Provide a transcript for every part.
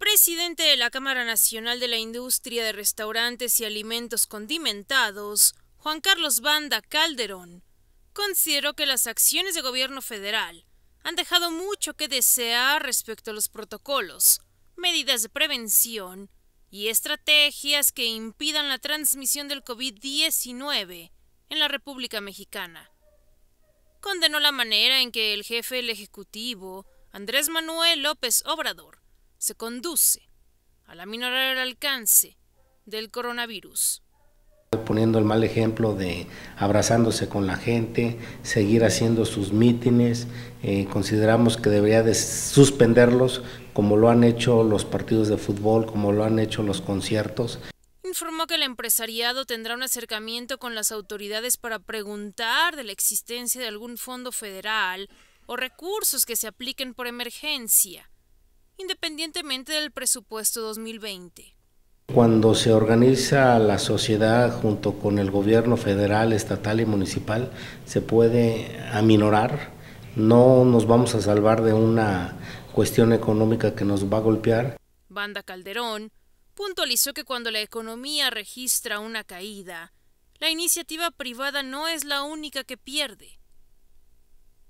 presidente de la Cámara Nacional de la Industria de Restaurantes y Alimentos Condimentados, Juan Carlos Banda Calderón, consideró que las acciones de gobierno federal han dejado mucho que desear respecto a los protocolos, medidas de prevención y estrategias que impidan la transmisión del COVID-19 en la República Mexicana. Condenó la manera en que el jefe del Ejecutivo, Andrés Manuel López Obrador, se conduce a la minorar el alcance del coronavirus. Poniendo el mal ejemplo de abrazándose con la gente, seguir haciendo sus mítines, eh, consideramos que debería suspenderlos como lo han hecho los partidos de fútbol, como lo han hecho los conciertos informó que el empresariado tendrá un acercamiento con las autoridades para preguntar de la existencia de algún fondo federal o recursos que se apliquen por emergencia independientemente del presupuesto 2020. Cuando se organiza la sociedad junto con el gobierno federal, estatal y municipal, se puede aminorar. No nos vamos a salvar de una cuestión económica que nos va a golpear. Banda Calderón puntualizó que cuando la economía registra una caída, la iniciativa privada no es la única que pierde.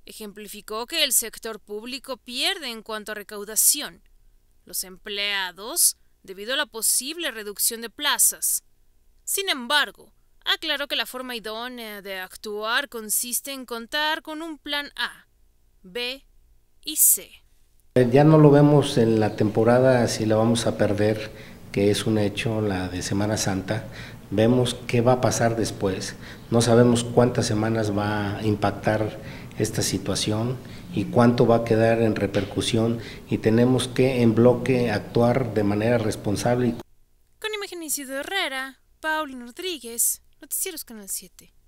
Ejemplificó que el sector público pierde en cuanto a recaudación, los empleados debido a la posible reducción de plazas. Sin embargo, aclaró que la forma idónea de actuar consiste en contar con un plan A, B y C. Eh, ya no lo vemos en la temporada, si la vamos a perder, que es un hecho, la de Semana Santa. Vemos qué va a pasar después. No sabemos cuántas semanas va a impactar esta situación y cuánto va a quedar en repercusión y tenemos que en bloque actuar de manera responsable. Con imagen Isidro Herrera, Paulino Rodríguez, Noticieros Canal 7.